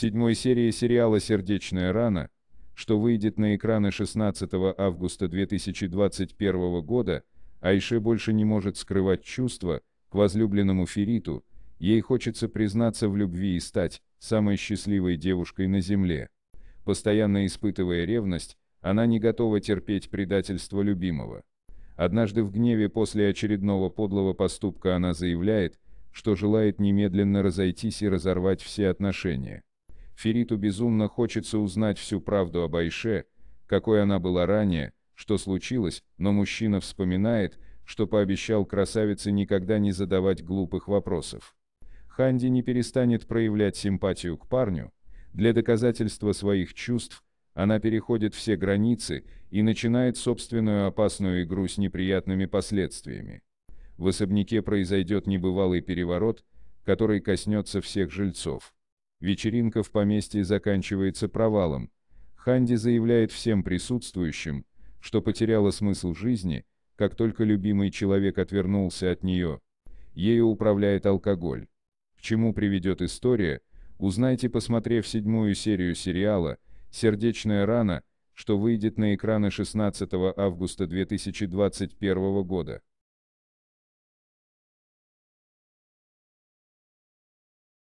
седьмой серии сериала «Сердечная рана», что выйдет на экраны 16 августа 2021 года, Айше больше не может скрывать чувства к возлюбленному Фериту, ей хочется признаться в любви и стать самой счастливой девушкой на земле. Постоянно испытывая ревность, она не готова терпеть предательство любимого. Однажды в гневе после очередного подлого поступка она заявляет, что желает немедленно разойтись и разорвать все отношения. Фериту безумно хочется узнать всю правду об Айше, какой она была ранее, что случилось, но мужчина вспоминает, что пообещал красавице никогда не задавать глупых вопросов. Ханди не перестанет проявлять симпатию к парню, для доказательства своих чувств, она переходит все границы и начинает собственную опасную игру с неприятными последствиями. В особняке произойдет небывалый переворот, который коснется всех жильцов. Вечеринка в поместье заканчивается провалом. Ханди заявляет всем присутствующим, что потеряла смысл жизни, как только любимый человек отвернулся от нее. Ею управляет алкоголь. К чему приведет история, узнайте, посмотрев седьмую серию сериала «Сердечная рана», что выйдет на экраны 16 августа 2021 года.